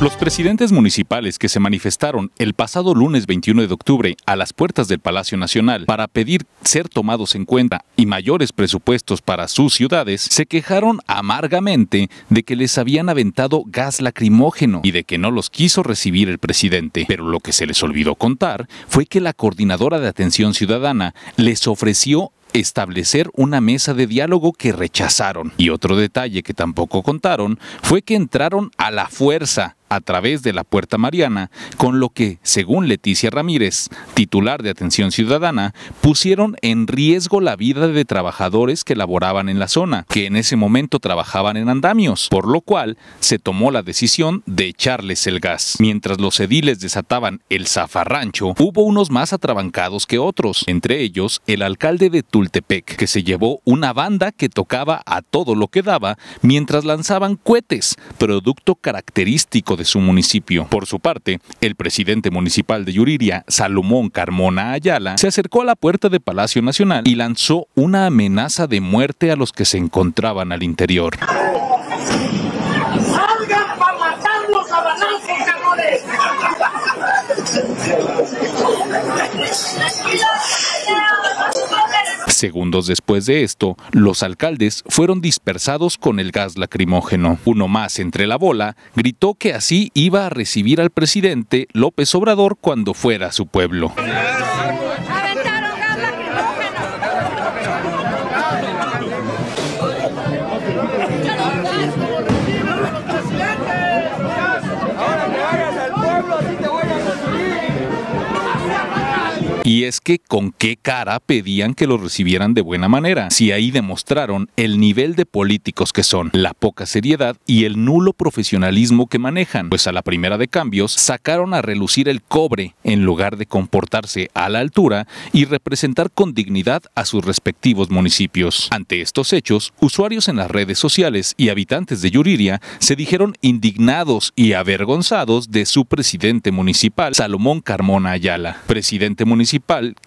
Los presidentes municipales que se manifestaron el pasado lunes 21 de octubre a las puertas del Palacio Nacional para pedir ser tomados en cuenta y mayores presupuestos para sus ciudades, se quejaron amargamente de que les habían aventado gas lacrimógeno y de que no los quiso recibir el presidente. Pero lo que se les olvidó contar fue que la coordinadora de atención ciudadana les ofreció establecer una mesa de diálogo que rechazaron. Y otro detalle que tampoco contaron fue que entraron a la fuerza a través de la Puerta Mariana, con lo que, según Leticia Ramírez, titular de Atención Ciudadana, pusieron en riesgo la vida de trabajadores que laboraban en la zona, que en ese momento trabajaban en andamios, por lo cual se tomó la decisión de echarles el gas. Mientras los ediles desataban el zafarrancho, hubo unos más atrabancados que otros, entre ellos el alcalde de Tultepec, que se llevó una banda que tocaba a todo lo que daba mientras lanzaban cohetes, producto característico de su municipio. Por su parte, el presidente municipal de Yuriria, Salomón Carmona Ayala, se acercó a la puerta de Palacio Nacional y lanzó una amenaza de muerte a los que se encontraban al interior. Segundos después de esto, los alcaldes fueron dispersados con el gas lacrimógeno. Uno más entre la bola gritó que así iba a recibir al presidente López Obrador cuando fuera a su pueblo. Y es que con qué cara pedían que los recibieran de buena manera, si ahí demostraron el nivel de políticos que son, la poca seriedad y el nulo profesionalismo que manejan, pues a la primera de cambios sacaron a relucir el cobre en lugar de comportarse a la altura y representar con dignidad a sus respectivos municipios. Ante estos hechos, usuarios en las redes sociales y habitantes de Yuriria se dijeron indignados y avergonzados de su presidente municipal, Salomón Carmona Ayala, presidente municipal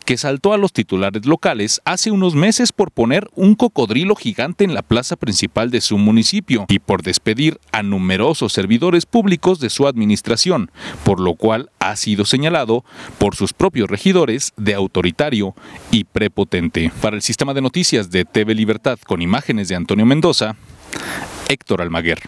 que saltó a los titulares locales hace unos meses por poner un cocodrilo gigante en la plaza principal de su municipio y por despedir a numerosos servidores públicos de su administración, por lo cual ha sido señalado por sus propios regidores de autoritario y prepotente. Para el sistema de noticias de TV Libertad con imágenes de Antonio Mendoza, Héctor Almaguer.